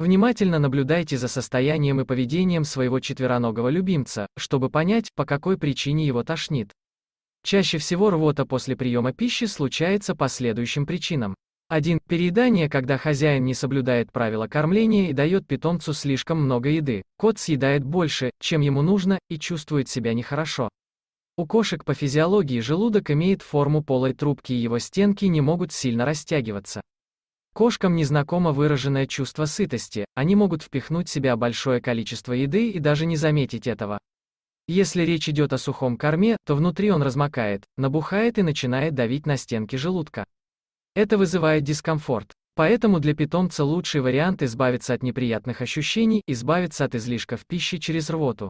Внимательно наблюдайте за состоянием и поведением своего четвероногого любимца, чтобы понять, по какой причине его тошнит. Чаще всего рвота после приема пищи случается по следующим причинам. 1. Переедание, когда хозяин не соблюдает правила кормления и дает питомцу слишком много еды. Кот съедает больше, чем ему нужно, и чувствует себя нехорошо. У кошек по физиологии желудок имеет форму полой трубки и его стенки не могут сильно растягиваться. Кошкам незнакомо выраженное чувство сытости, они могут впихнуть в себя большое количество еды и даже не заметить этого. Если речь идет о сухом корме, то внутри он размокает, набухает и начинает давить на стенки желудка. Это вызывает дискомфорт. Поэтому для питомца лучший вариант избавиться от неприятных ощущений, избавиться от излишков пищи через рвоту.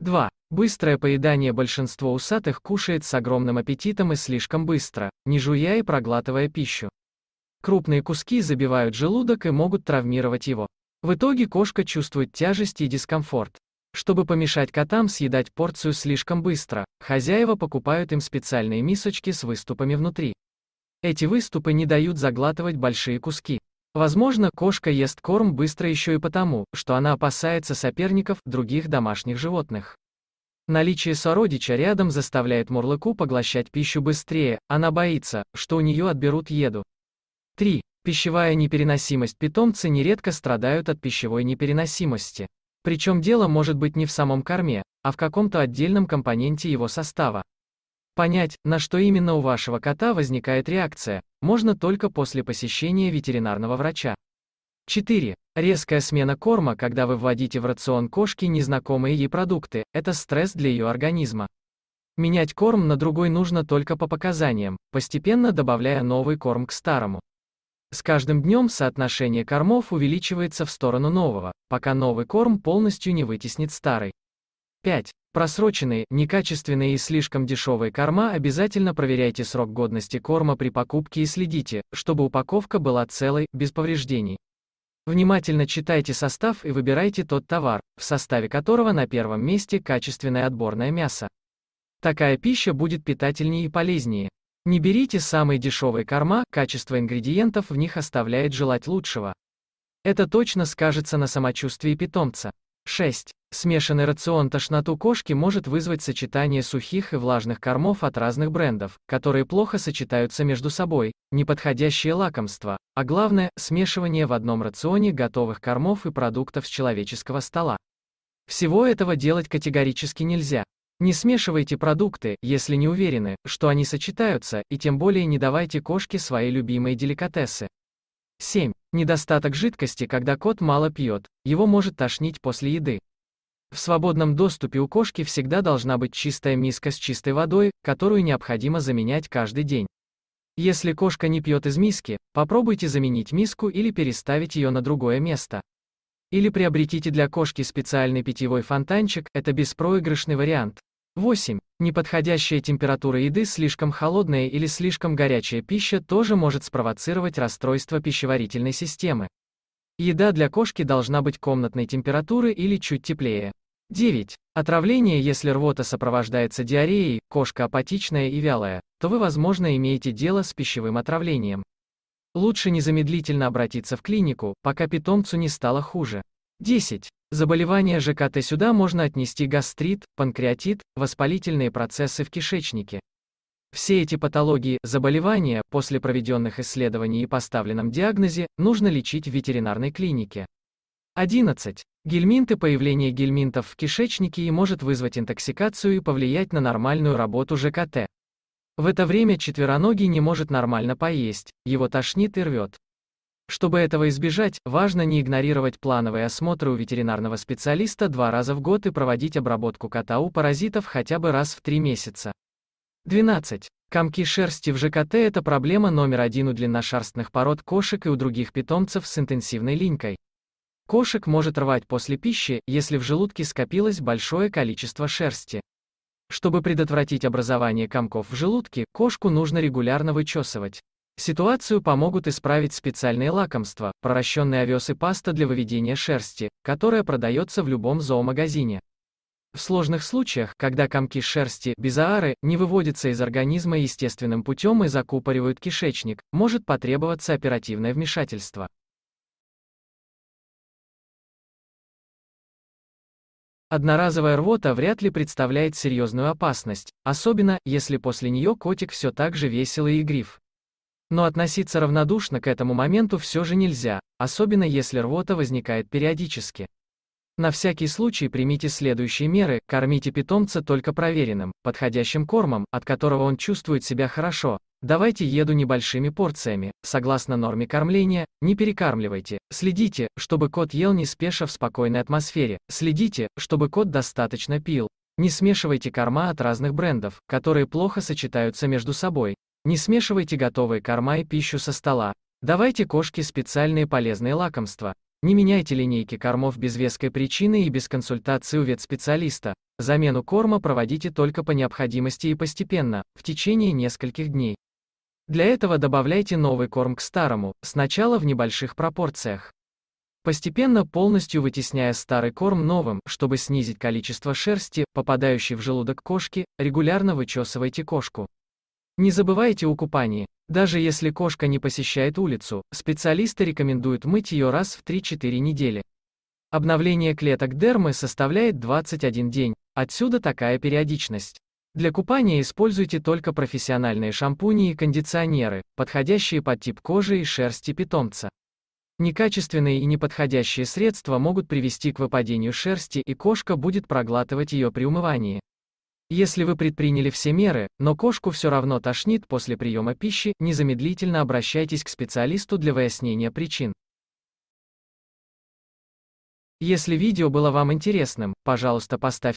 2. Быстрое поедание большинство усатых кушает с огромным аппетитом и слишком быстро, не жуя и проглатывая пищу. Крупные куски забивают желудок и могут травмировать его. В итоге кошка чувствует тяжесть и дискомфорт. Чтобы помешать котам съедать порцию слишком быстро, хозяева покупают им специальные мисочки с выступами внутри. Эти выступы не дают заглатывать большие куски. Возможно, кошка ест корм быстро еще и потому, что она опасается соперников, других домашних животных. Наличие сородича рядом заставляет мурлыку поглощать пищу быстрее, она боится, что у нее отберут еду. 3. Пищевая непереносимость. Питомцы нередко страдают от пищевой непереносимости. Причем дело может быть не в самом корме, а в каком-то отдельном компоненте его состава. Понять, на что именно у вашего кота возникает реакция, можно только после посещения ветеринарного врача. 4. Резкая смена корма, когда вы вводите в рацион кошки незнакомые ей продукты, это стресс для ее организма. Менять корм на другой нужно только по показаниям, постепенно добавляя новый корм к старому. С каждым днем соотношение кормов увеличивается в сторону нового, пока новый корм полностью не вытеснит старый. 5. Просроченные, некачественные и слишком дешевые корма обязательно проверяйте срок годности корма при покупке и следите, чтобы упаковка была целой, без повреждений. Внимательно читайте состав и выбирайте тот товар, в составе которого на первом месте качественное отборное мясо. Такая пища будет питательнее и полезнее. Не берите самые дешевые корма, качество ингредиентов в них оставляет желать лучшего. Это точно скажется на самочувствии питомца. 6. Смешанный рацион тошноту кошки может вызвать сочетание сухих и влажных кормов от разных брендов, которые плохо сочетаются между собой, неподходящие лакомства, а главное, смешивание в одном рационе готовых кормов и продуктов с человеческого стола. Всего этого делать категорически нельзя. Не смешивайте продукты, если не уверены, что они сочетаются, и тем более не давайте кошке свои любимые деликатесы. 7. Недостаток жидкости, когда кот мало пьет, его может тошнить после еды. В свободном доступе у кошки всегда должна быть чистая миска с чистой водой, которую необходимо заменять каждый день. Если кошка не пьет из миски, попробуйте заменить миску или переставить ее на другое место. Или приобретите для кошки специальный питьевой фонтанчик, это беспроигрышный вариант. 8. Неподходящая температура еды, слишком холодная или слишком горячая пища тоже может спровоцировать расстройство пищеварительной системы. Еда для кошки должна быть комнатной температуры или чуть теплее. 9. Отравление Если рвота сопровождается диареей, кошка апатичная и вялая, то вы, возможно, имеете дело с пищевым отравлением. Лучше незамедлительно обратиться в клинику, пока питомцу не стало хуже. 10. Заболевания ЖКТ сюда можно отнести гастрит, панкреатит, воспалительные процессы в кишечнике. Все эти патологии, заболевания, после проведенных исследований и поставленном диагнозе, нужно лечить в ветеринарной клинике. 11. Гельминты Появление гельминтов в кишечнике и может вызвать интоксикацию и повлиять на нормальную работу ЖКТ. В это время четвероногий не может нормально поесть, его тошнит и рвет. Чтобы этого избежать, важно не игнорировать плановые осмотры у ветеринарного специалиста два раза в год и проводить обработку кота у паразитов хотя бы раз в три месяца. 12. Комки шерсти в ЖКТ – это проблема номер один у длинношерстных пород кошек и у других питомцев с интенсивной линькой. Кошек может рвать после пищи, если в желудке скопилось большое количество шерсти. Чтобы предотвратить образование комков в желудке, кошку нужно регулярно вычесывать. Ситуацию помогут исправить специальные лакомства, проращенные овес и паста для выведения шерсти, которая продается в любом зоомагазине. В сложных случаях, когда комки шерсти, бизоары, не выводятся из организма естественным путем и закупоривают кишечник, может потребоваться оперативное вмешательство. Одноразовая рвота вряд ли представляет серьезную опасность, особенно, если после нее котик все так же веселый и игрив. Но относиться равнодушно к этому моменту все же нельзя, особенно если рвота возникает периодически. На всякий случай примите следующие меры, кормите питомца только проверенным, подходящим кормом, от которого он чувствует себя хорошо, давайте еду небольшими порциями, согласно норме кормления, не перекармливайте, следите, чтобы кот ел не спеша в спокойной атмосфере, следите, чтобы кот достаточно пил, не смешивайте корма от разных брендов, которые плохо сочетаются между собой. Не смешивайте готовые корма и пищу со стола. Давайте кошке специальные полезные лакомства. Не меняйте линейки кормов без веской причины и без консультации у ветспециалиста. Замену корма проводите только по необходимости и постепенно, в течение нескольких дней. Для этого добавляйте новый корм к старому, сначала в небольших пропорциях. Постепенно полностью вытесняя старый корм новым, чтобы снизить количество шерсти, попадающей в желудок кошки, регулярно вычесывайте кошку. Не забывайте о купании. Даже если кошка не посещает улицу, специалисты рекомендуют мыть ее раз в 3-4 недели. Обновление клеток дермы составляет 21 день, отсюда такая периодичность. Для купания используйте только профессиональные шампуни и кондиционеры, подходящие под тип кожи и шерсти питомца. Некачественные и неподходящие средства могут привести к выпадению шерсти и кошка будет проглатывать ее при умывании. Если вы предприняли все меры, но кошку все равно тошнит после приема пищи, незамедлительно обращайтесь к специалисту для выяснения причин. Если видео было вам интересным, пожалуйста, поставьте